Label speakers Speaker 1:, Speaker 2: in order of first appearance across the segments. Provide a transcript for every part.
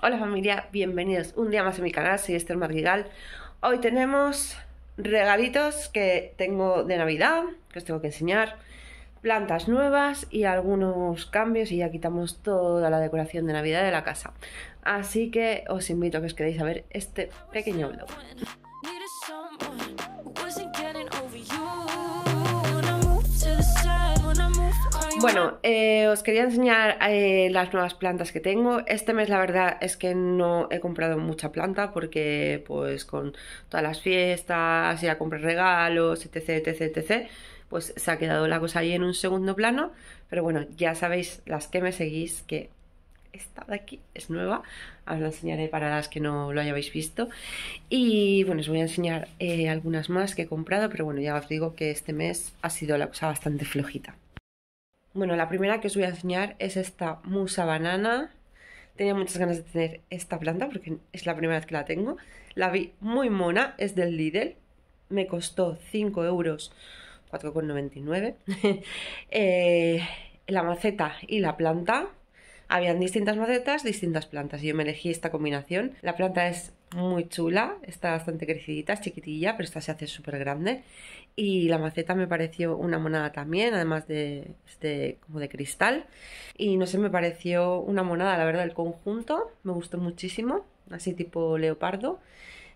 Speaker 1: Hola familia, bienvenidos un día más a mi canal, soy Esther Marguigal Hoy tenemos regalitos que tengo de Navidad, que os tengo que enseñar, plantas nuevas y algunos cambios y ya quitamos toda la decoración de Navidad de la casa. Así que os invito a que os quedéis a ver este pequeño vlog. Bueno, eh, os quería enseñar eh, las nuevas plantas que tengo. Este mes la verdad es que no he comprado mucha planta porque pues con todas las fiestas, y a comprar regalos, etc, etc, etc, pues se ha quedado la cosa ahí en un segundo plano. Pero bueno, ya sabéis las que me seguís que esta de aquí es nueva, os la enseñaré para las que no lo hayáis visto y bueno, os voy a enseñar eh, algunas más que he comprado, pero bueno, ya os digo que este mes ha sido la cosa bastante flojita. Bueno, la primera que os voy a enseñar es esta musa banana. Tenía muchas ganas de tener esta planta porque es la primera vez que la tengo. La vi muy mona, es del Lidl. Me costó 5 euros, 4,99. Eh, la maceta y la planta. Habían distintas macetas, distintas plantas. Y yo me elegí esta combinación. La planta es muy chula, está bastante crecidita, es chiquitilla, pero esta se hace súper grande y la maceta me pareció una monada también, además de, este como de cristal. Y no sé, me pareció una monada, la verdad, el conjunto, me gustó muchísimo, así tipo leopardo.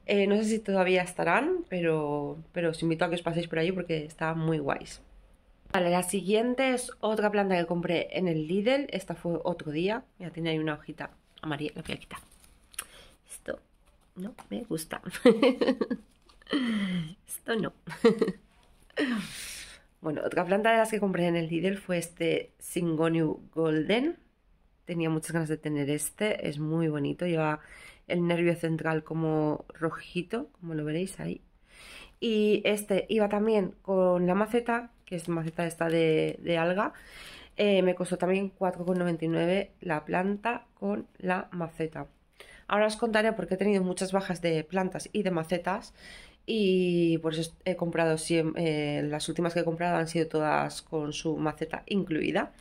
Speaker 1: Eh, no sé si todavía estarán, pero, os invito a que os paséis por allí porque está muy guays. Vale, la siguiente es otra planta que compré en el Lidl. Esta fue otro día. Ya tiene ahí una hojita amarilla, la voy a quitar. Esto no me gusta. Esto no. Bueno, otra planta de las que compré en el Lidl fue este Syngonium Golden. Tenía muchas ganas de tener este, es muy bonito, lleva el nervio central como rojito, como lo veréis ahí. Y este iba también con la maceta, que es maceta esta de, alga. Eh, me costó también 4,99 la planta con la maceta. Ahora os contaré porque he tenido muchas bajas de plantas y de macetas y pues he comprado eh, las últimas que he comprado han sido todas con su maceta incluida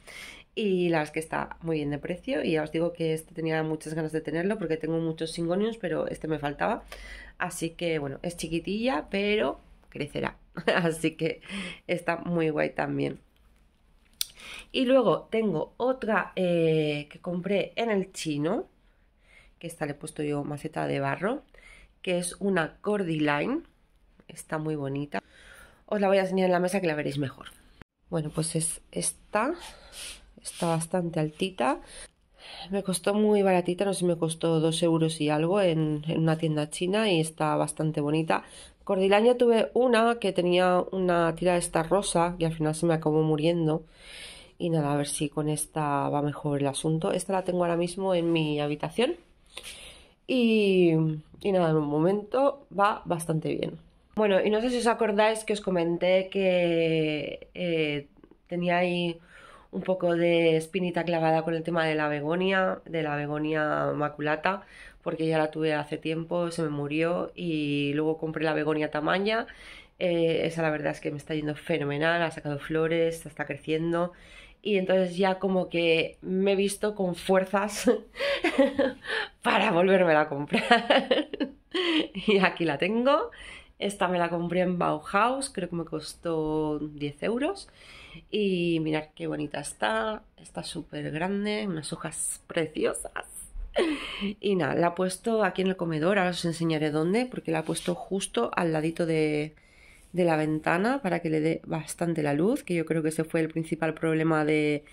Speaker 1: y las que está muy bien de precio y ya os digo que este tenía muchas ganas de tenerlo porque tengo muchos singonios pero este me faltaba así que bueno es chiquitilla pero crecerá así que está muy guay también y luego tengo otra eh, que compré en el chino que esta le he puesto yo maceta de barro que es una cordyline está muy bonita. Os la voy a enseñar en la mesa que la veréis mejor. Bueno, pues es esta. Está bastante altita. Me costó muy baratita, no sé, me costó 2 euros y algo en, una tienda china y está bastante bonita. Cordilaña tuve una que tenía una tira de esta rosa y al final se me acabó muriendo. Y nada, a ver si con esta va mejor el asunto. Esta la tengo ahora mismo en mi habitación. Y, y nada, en un momento va bastante bien. Bueno, y no sé si os acordáis que os comenté que eh, tenía ahí un poco de espinita clavada con el tema de la begonia, de la begonia maculata, porque ya la tuve hace tiempo, se me murió y luego compré la begonia tamaña. Eh, esa la verdad es que me está yendo fenomenal, ha sacado flores, está creciendo y entonces ya como que me he visto con fuerzas para volverme a comprar. y aquí la tengo esta me la compré en Bauhaus, creo que me costó 10 euros. Y mirad qué bonita está, está súper grande, unas hojas preciosas. Y nada, la he puesto aquí en el comedor, ahora os enseñaré dónde, porque la he puesto justo al ladito de, de la ventana para que le dé bastante la luz, que yo creo que ese fue el principal problema de,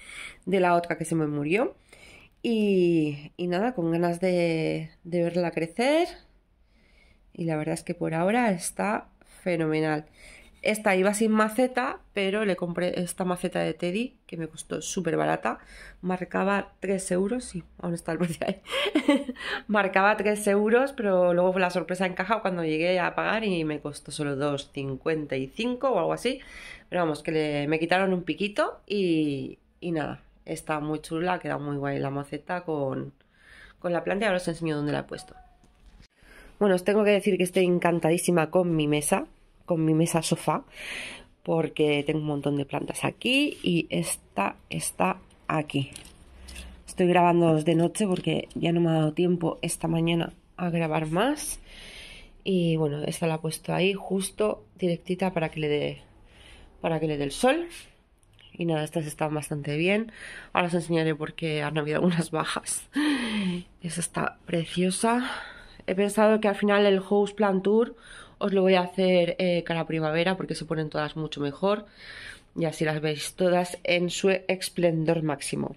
Speaker 1: de la otra que se me murió. Y, y nada, con ganas de, de verla crecer, y la verdad es que por ahora está fenomenal. Esta iba sin maceta, pero le compré esta maceta de Teddy, que me costó súper barata. Marcaba 3 euros, sí, aún está el precio ahí. Marcaba 3 euros, pero luego fue la sorpresa en cuando llegué a pagar y me costó solo 2,55 o algo así. Pero vamos, que me quitaron un piquito y, nada, está muy chula, queda muy guay la maceta con, con la planta y ahora os enseño dónde la he puesto. Bueno, os tengo que decir que estoy encantadísima con mi mesa, con mi mesa sofá, porque tengo un montón de plantas aquí y esta está aquí. Estoy grabando de noche porque ya no me ha dado tiempo esta mañana a grabar más. Y bueno, esta la he puesto ahí justo directita para que le dé para que le dé el sol. Y nada, estas están bastante bien. Ahora os enseñaré porque han habido algunas bajas. Esa está preciosa he pensado que al final el House Plan Tour os lo voy a hacer cada eh, cara primavera porque se ponen todas mucho mejor y así las veis todas en su esplendor máximo.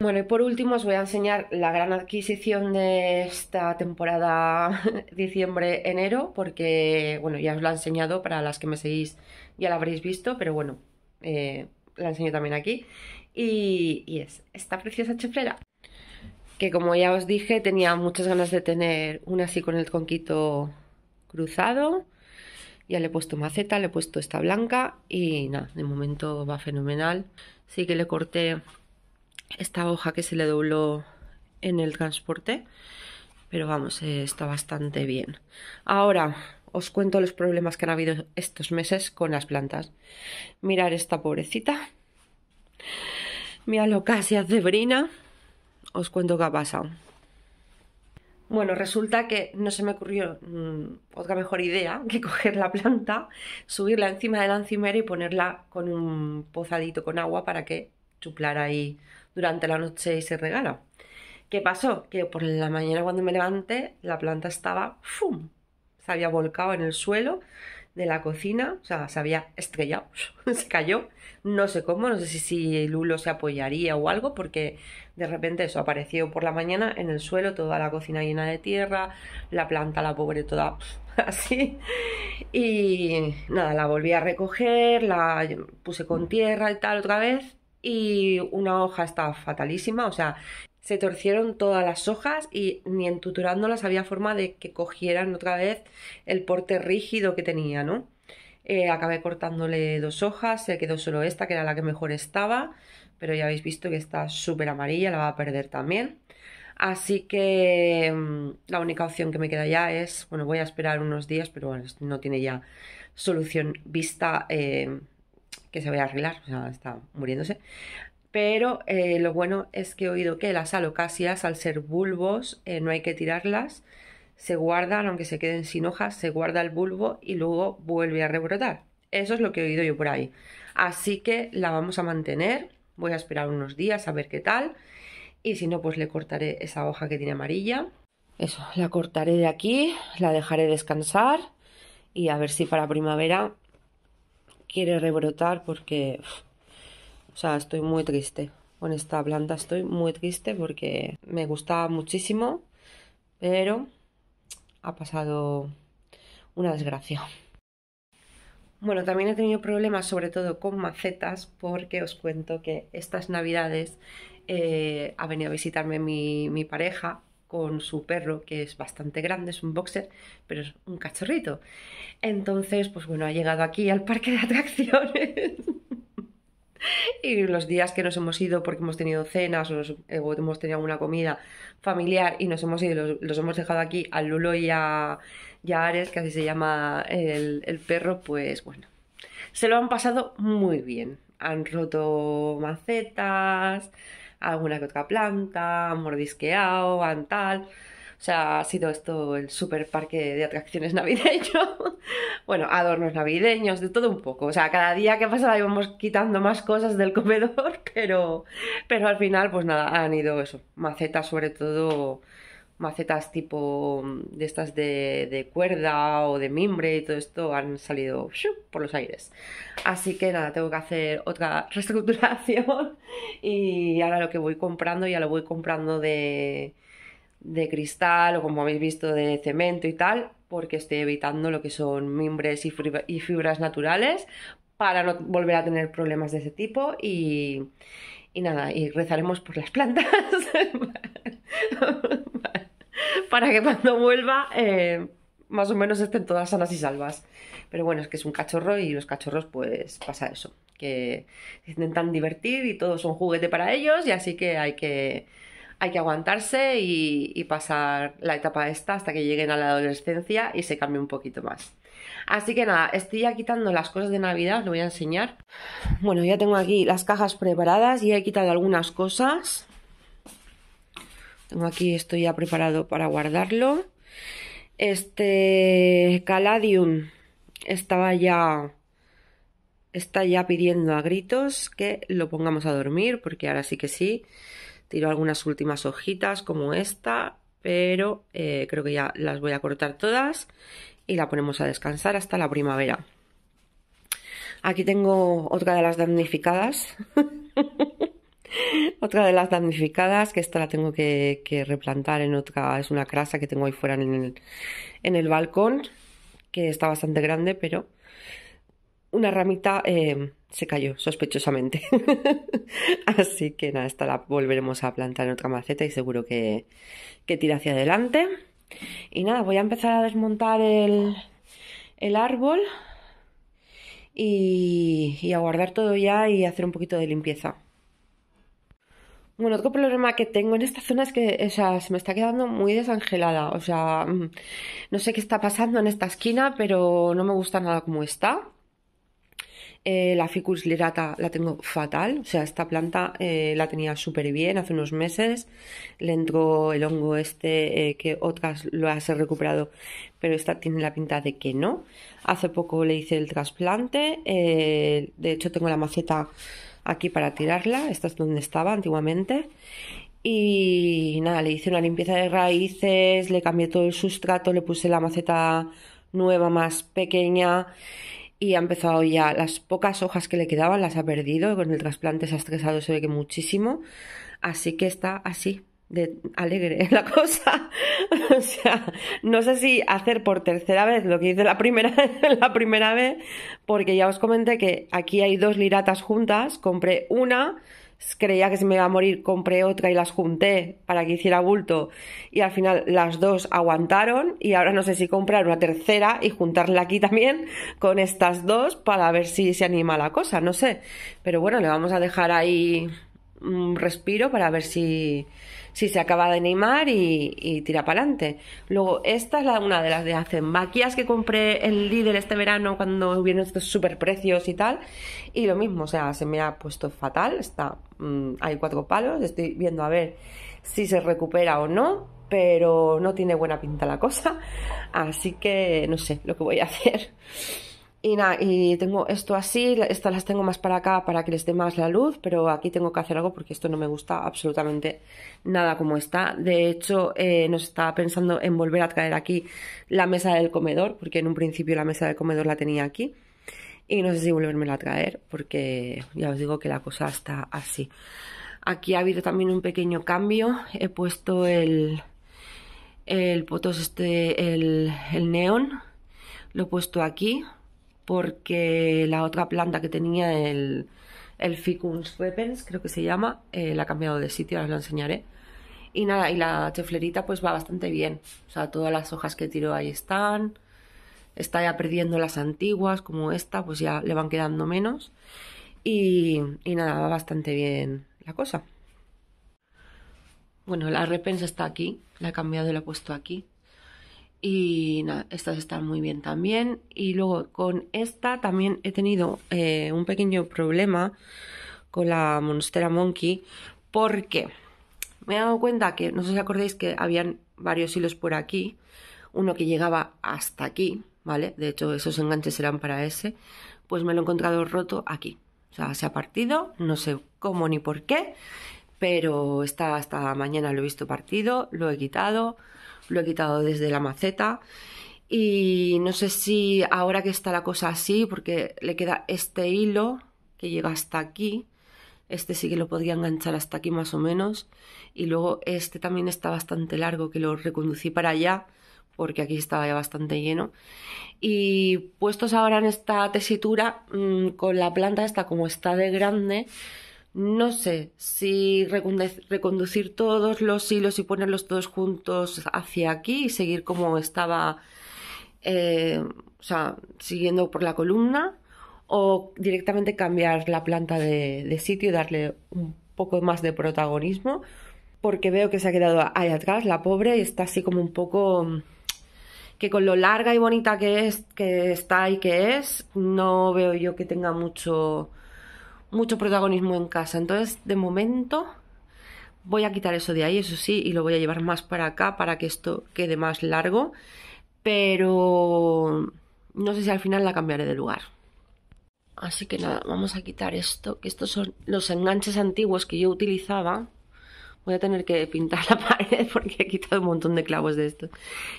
Speaker 1: Bueno, y por último os voy a enseñar la gran adquisición de esta temporada diciembre-enero, porque, bueno, ya os la he enseñado, para las que me seguís ya la habréis visto, pero bueno, eh, la enseño también aquí. Y, es esta preciosa chefrera que como ya os dije tenía muchas ganas de tener una así con el conquito cruzado. Ya le he puesto maceta, le he puesto esta blanca y nada, de momento va fenomenal. Sí que le corté esta hoja que se le dobló en el transporte, pero vamos, eh, está bastante bien. Ahora os cuento los problemas que han habido estos meses con las plantas. Mirar esta pobrecita, mi alocasia Zebrina os cuento qué ha pasado. Bueno, resulta que no se me ocurrió mm, otra mejor idea que coger la planta, subirla encima de la encimera y ponerla con un pozadito con agua para que chuplara ahí durante la noche y se regala. ¿Qué pasó? Que por la mañana cuando me levanté, la planta estaba ¡fum! Se había volcado en el suelo, de la cocina, o sea, se había estrellado, se cayó, no sé cómo, no sé si, si Lulo se apoyaría o algo, porque de repente eso apareció por la mañana en el suelo, toda la cocina llena de tierra, la planta, la pobre, toda así. Y nada, la volví a recoger, la puse con tierra y tal otra vez, y una hoja está fatalísima, o sea, se torcieron todas las hojas y ni entuturándolas había forma de que cogieran otra vez el porte rígido que tenía, ¿no? Eh, acabé cortándole dos hojas, se quedó solo esta, que era la que mejor estaba, pero ya habéis visto que está súper amarilla, la va a perder también. Así que mm, la única opción que me queda ya es, bueno, voy a esperar unos días, pero bueno, no tiene ya solución vista eh, que se vaya a arreglar, o sea, está muriéndose pero eh, lo bueno es que he oído que las alocasias, al ser bulbos, eh, no hay que tirarlas, se guardan, aunque se queden sin hojas, se guarda el bulbo y luego vuelve a rebrotar. Eso es lo que he oído yo por ahí. Así que la vamos a mantener, voy a esperar unos días a ver qué tal, y si no, pues le cortaré esa hoja que tiene amarilla. Eso, la cortaré de aquí, la dejaré descansar y a ver si para primavera quiere rebrotar porque... O sea, estoy muy triste. Con esta planta estoy muy triste porque me gustaba muchísimo, pero ha pasado una desgracia. Bueno, también he tenido problemas sobre todo con macetas porque os cuento que estas navidades eh, ha venido a visitarme mi, mi pareja con su perro, que es bastante grande, es un boxer, pero es un cachorrito. Entonces, pues bueno, ha llegado aquí al parque de atracciones y los días que nos hemos ido porque hemos tenido cenas eh, o, hemos tenido alguna comida familiar y nos hemos ido, los, hemos dejado aquí a Lulo y a, Ares, que así se llama el, el perro, pues bueno, se lo han pasado muy bien. Han roto macetas, alguna que otra planta, han mordisqueado, han tal o sea, ha sido esto el super parque de atracciones navideño. bueno, adornos navideños, de todo un poco. O sea, cada día que pasaba íbamos quitando más cosas del comedor, pero, pero al final, pues nada, han ido eso. Macetas, sobre todo, macetas tipo mm, de estas de, de cuerda o de mimbre y todo esto han salido por los aires. Así que nada, tengo que hacer otra reestructuración y ahora lo que voy comprando ya lo voy comprando de de cristal o como habéis visto de cemento y tal, porque estoy evitando lo que son mimbres y, fibras naturales para no volver a tener problemas de ese tipo y, nada, y rezaremos por las plantas para que cuando vuelva eh, más o menos estén todas sanas y salvas. Pero bueno, es que es un cachorro y los cachorros pues pasa eso, que intentan divertir y es son juguete para ellos y así que hay que hay que aguantarse y, pasar la etapa esta hasta que lleguen a la adolescencia y se cambie un poquito más. Así que nada, estoy ya quitando las cosas de Navidad, lo voy a enseñar. Bueno, ya tengo aquí las cajas preparadas, y he quitado algunas cosas. Tengo aquí, estoy ya preparado para guardarlo. Este Caladium estaba ya está ya pidiendo a gritos que lo pongamos a dormir, porque ahora sí que sí. Tiro algunas últimas hojitas como esta, pero eh, creo que ya las voy a cortar todas y la ponemos a descansar hasta la primavera. Aquí tengo otra de las damnificadas. otra de las damnificadas, que esta la tengo que, replantar en otra, es una crasa que tengo ahí fuera en el, balcón, que está bastante grande, pero una ramita eh, se cayó sospechosamente. Así que nada, esta la volveremos a plantar en otra maceta y seguro que, que tira hacia adelante. Y nada, voy a empezar a desmontar el, árbol y, a guardar todo ya y hacer un poquito de limpieza. Bueno, otro problema que tengo en esta zona es que, se me está quedando muy desangelada. O sea, mm, no sé qué está pasando en esta esquina, pero no me gusta nada como está. Eh, la Ficus lirata la tengo fatal, o sea, esta planta eh, la tenía súper bien hace unos meses, le entró el hongo este eh, que otras lo has recuperado, pero esta tiene la pinta de que no. Hace poco le hice el trasplante, de hecho tengo la maceta aquí para tirarla, esta es donde estaba antiguamente. Y nada, le hice una limpieza de raíces, le cambié todo el sustrato, le puse la maceta nueva más pequeña y ha empezado ya las pocas hojas que le quedaban las ha perdido con el trasplante se ha estresado se ve que muchísimo así que está así de alegre la cosa o sea no sé si hacer por tercera vez lo que hice la primera la primera vez porque ya os comenté que aquí hay dos liratas juntas compré una creía que se me iba a morir, compré otra y las junté para que hiciera bulto y al final las dos aguantaron y ahora no sé si comprar una tercera y juntarla aquí también con estas dos para ver si se anima la cosa, no sé. Pero bueno, le vamos a dejar ahí un respiro para ver si si se acaba de animar y, tira para adelante. Luego, esta es la, una de las de hace maquillas que compré en Lidl este verano cuando hubieron estos super precios y tal. Y lo mismo, o sea, se me ha puesto fatal. Está, mm, hay cuatro palos, estoy viendo a ver si se recupera o no, pero no tiene buena pinta la cosa. Así que no sé lo que voy a hacer. Y, nada y tengo esto así, estas las tengo más para acá para que les dé más la luz, pero aquí tengo que hacer algo porque esto no me gusta absolutamente nada como está. De hecho, eh, nos estaba pensando en volver a traer aquí la mesa del comedor, porque en un principio la mesa del comedor la tenía aquí. Y no sé si volvérmela a traer, porque ya os digo que la cosa está así. Aquí ha habido también un pequeño cambio. He puesto el, el potos este, el, el neón. Lo he puesto aquí, porque la otra planta que tenía el, Ficus repens, creo que se llama, eh, la ha cambiado de sitio, ahora os lo enseñaré. Y nada, y la cheflerita pues va bastante bien. O sea, todas las hojas que tiró ahí están. Está ya perdiendo las antiguas, como esta, pues ya le van quedando menos. Y, nada, va bastante bien la cosa. Bueno, la repensa está aquí, la he cambiado y la he puesto aquí y nada, estas están muy bien también. Y luego con esta también he tenido eh, un pequeño problema con la Monstera Monkey porque me he dado cuenta que, no sé si acordáis que habían varios hilos por aquí, uno que llegaba hasta aquí, ¿vale? De hecho, esos enganches eran para ese, pues me lo he encontrado roto aquí. O sea, se ha partido, no sé cómo ni por qué, pero está hasta mañana lo he visto partido, lo he quitado, lo he quitado desde la maceta y no sé si ahora que está la cosa así, porque le queda este hilo que llega hasta aquí, este sí que lo podría enganchar hasta aquí más o menos y luego este también está bastante largo que lo reconducí para allá porque aquí estaba ya bastante lleno. Y puestos ahora en esta tesitura, mm, con la planta esta como está de grande, no sé si reconducir todos los hilos y ponerlos todos juntos hacia aquí y seguir como estaba, eh, o sea, siguiendo por la columna, o directamente cambiar la planta de, sitio y darle un poco más de protagonismo, porque veo que se ha quedado ahí atrás, la pobre, y está así como un poco que con lo larga y bonita que es, que está y que es, no veo yo que tenga mucho mucho protagonismo en casa. Entonces, de momento, voy a quitar eso de ahí, eso sí, y lo voy a llevar más para acá para que esto quede más largo. Pero no sé si al final la cambiaré de lugar. Así que nada, vamos a quitar esto, que estos son los enganches antiguos que yo utilizaba. Voy a tener que pintar la pared porque he quitado un montón de clavos de estos.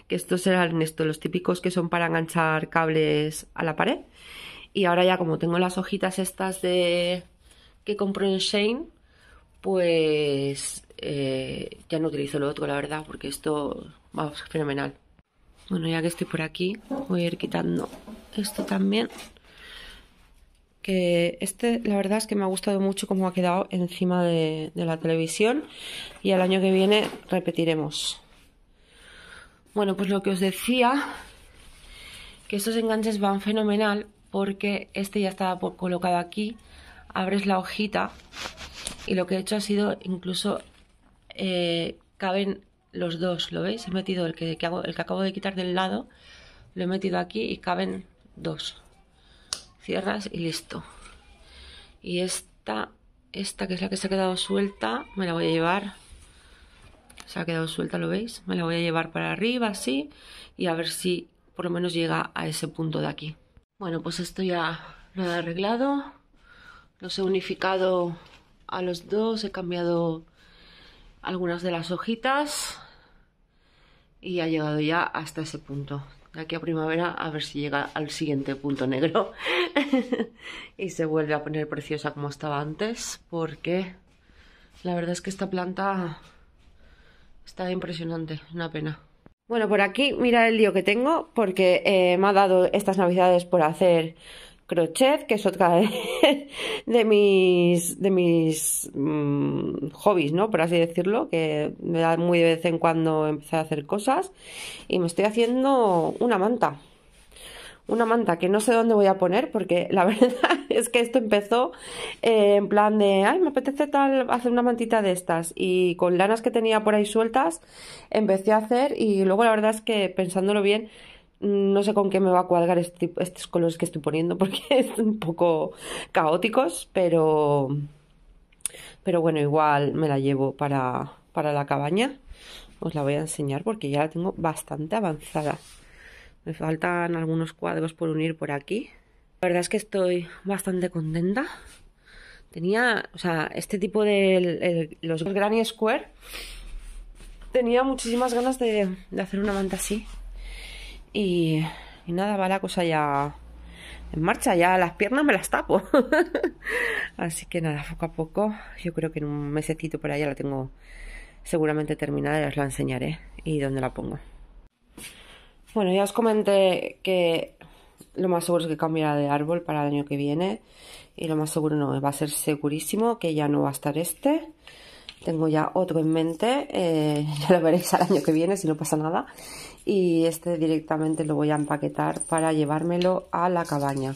Speaker 1: Que estos eran estos, los típicos que son para enganchar cables a la pared. Y ahora ya como tengo las hojitas estas de que compro en Shane, pues eh, ya no utilizo lo otro, la verdad, porque esto va fenomenal. Bueno, ya que estoy por aquí, voy a ir quitando esto también. Que este, la verdad es que me ha gustado mucho cómo ha quedado encima de, de la televisión. Y el año que viene repetiremos. Bueno, pues lo que os decía, que estos enganches van fenomenal porque este ya estaba colocado aquí. Abres la hojita y lo que he hecho ha sido incluso eh, caben los dos, ¿lo veis? He metido el que, el que acabo de quitar del lado, lo he metido aquí y caben dos. Cierras y listo. Y esta, esta que es la que se ha quedado suelta, me la voy a llevar. Se ha quedado suelta, ¿lo veis? Me la voy a llevar para arriba, así. Y a ver si por lo menos llega a ese punto de aquí. Bueno, pues esto ya lo he arreglado. Los he unificado a los dos. He cambiado algunas de las hojitas. Y ha llegado ya hasta ese punto. De aquí a primavera a ver si llega al siguiente punto negro. y se vuelve a poner preciosa como estaba antes. Porque la verdad es que esta planta está impresionante. Una pena. Bueno, por aquí mira el lío que tengo porque eh, me ha dado estas navidades por hacer crochet, que es otra de, de mis, de mis mm, hobbies, ¿no? Por así decirlo, que me da muy de vez en cuando empezar a hacer cosas. Y me estoy haciendo una manta una manta que no sé dónde voy a poner porque la verdad es que esto empezó eh, en plan de, ay, me apetece tal hacer una mantita de estas y con lanas que tenía por ahí sueltas empecé a hacer y luego la verdad es que pensándolo bien mm, no sé con qué me va a cuadrar este estos colores que estoy poniendo porque es un poco caóticos, pero pero bueno, igual me la llevo para, para la cabaña. Os la voy a enseñar porque ya la tengo bastante avanzada. Me faltan algunos cuadros por unir por aquí. La verdad es que estoy bastante contenta. Tenía, o sea, este tipo de los Granny Square. Tenía muchísimas ganas de, hacer una manta así. Y, y nada, va la cosa ya en marcha, ya las piernas me las tapo. Así que nada, poco a poco, yo creo que en un mesecito por allá la tengo seguramente terminada y os la enseñaré y dónde la pongo. Bueno, ya os comenté que lo más seguro es que cambiará de árbol para el año que viene. Y lo más seguro no, va a ser segurísimo que ya no va a estar este. Tengo ya otro en mente, eh, ya lo veréis al año que viene si no pasa nada. Y este directamente lo voy a empaquetar para llevármelo a la cabaña.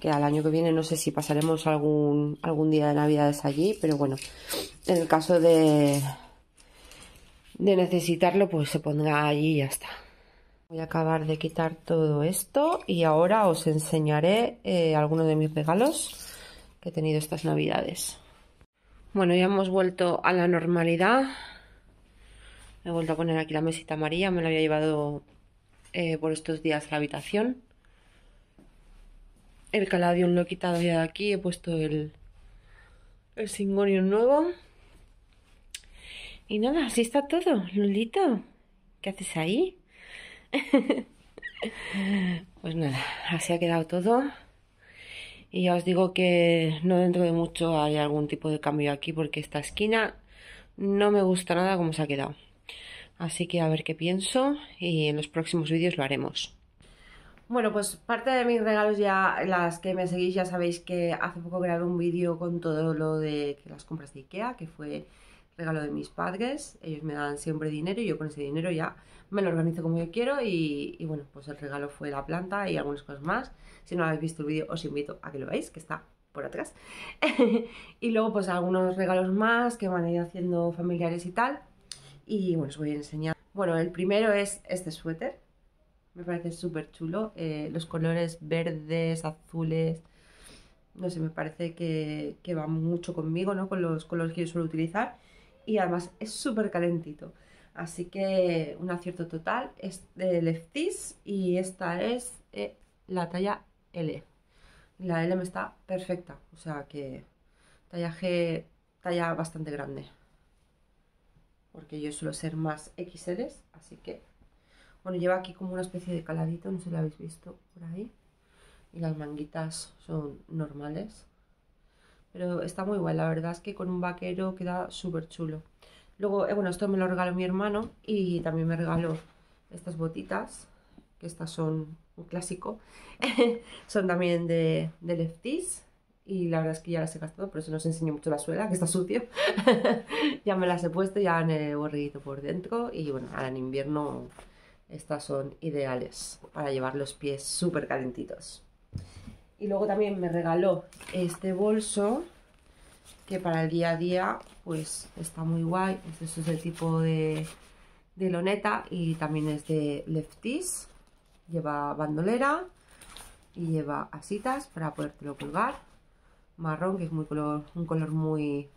Speaker 1: Que al año que viene no sé si pasaremos algún, algún día de navidades allí, pero bueno, en el caso de, de necesitarlo pues se pondrá allí y ya está. Voy a acabar de quitar todo esto y ahora os enseñaré eh, algunos de mis regalos que he tenido estas navidades. Bueno, ya hemos vuelto a la normalidad. He vuelto a poner aquí la mesita amarilla, me la había llevado eh, por estos días a la habitación. El caladión lo he quitado ya de aquí, he puesto el, el nuevo. Y nada, así está todo. Lulito, ¿qué haces ahí? pues nada, así ha quedado todo. Y ya os digo que no dentro de mucho hay algún tipo de cambio aquí porque esta esquina no me gusta nada como se ha quedado. Así que a ver qué pienso y en los próximos vídeos lo haremos. Bueno, pues parte de mis regalos ya, las que me seguís ya sabéis que hace poco grabé un vídeo con todo lo de las compras de Ikea, que fue regalo de mis padres, ellos me dan siempre dinero y yo con ese dinero ya me lo organizo como yo quiero y, bueno, pues el regalo fue la planta y algunas cosas más. Si no habéis visto el vídeo os invito a que lo veáis, que está por atrás. y luego pues algunos regalos más que van a ir haciendo familiares y tal. Y bueno, os voy a enseñar. Bueno, el primero es este suéter. Me parece súper chulo. Eh, los colores verdes, azules... No sé, me parece que, que va mucho conmigo, ¿no? Con los colores que yo suelo utilizar y además es súper calentito. Así que un acierto total es de Leftis y esta es eh, la talla L. La L me está perfecta, o sea que tallaje, talla bastante grande. Porque yo suelo ser más XL, así que... Bueno, lleva aquí como una especie de caladito, no sé si lo habéis visto por ahí. Y las manguitas son normales pero está muy guay, la verdad es que con un vaquero queda súper chulo. Luego, eh, bueno, esto me lo regaló mi hermano y también me regaló estas botitas, que estas son un clásico, son también de, de Lefties y la verdad es que ya las he gastado, por eso no os enseño mucho la suela, que está sucio. ya me las he puesto, ya en el por dentro y bueno, ahora en invierno estas son ideales para llevar los pies súper calentitos. Y luego también me regaló este bolso, que para el día a día pues está muy guay. Este es el tipo de, loneta y también es de Lefties. Lleva bandolera y lleva asitas para podértelo colgar. Marrón, que es muy color, un color muy,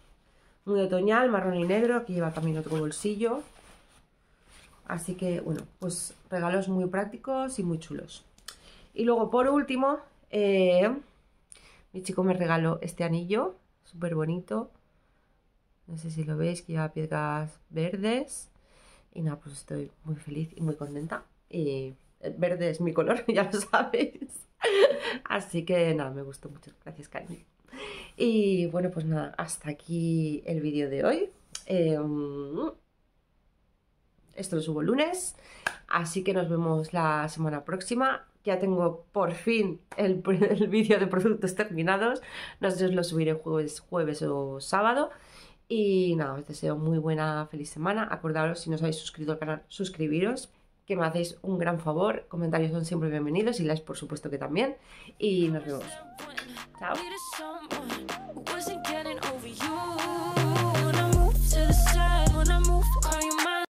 Speaker 1: muy otoñal, marrón y negro. Aquí lleva también otro bolsillo. Así que, bueno, pues regalos muy prácticos y muy chulos. Y luego, por último, eh, mi chico me regaló este anillo, súper bonito. No sé si lo veis, que lleva piedras verdes. Y nada, pues estoy muy feliz y muy contenta. Y el eh, verde es mi color, ya lo sabéis. Así que nada, me gustó mucho. Gracias, cariño. Y bueno, pues nada, hasta aquí el vídeo de hoy. Em, esto lo subo el lunes, así que nos vemos la semana próxima ya tengo por fin el, vídeo de productos terminados. No sé si os lo subiré jueves, jueves o sábado. Y nada, os deseo muy buena, feliz semana. Acordaros, si no os habéis suscrito al canal, suscribiros, que me hacéis un gran favor. Comentarios son siempre bienvenidos y likes, por supuesto, que también. Y nos vemos. Chao.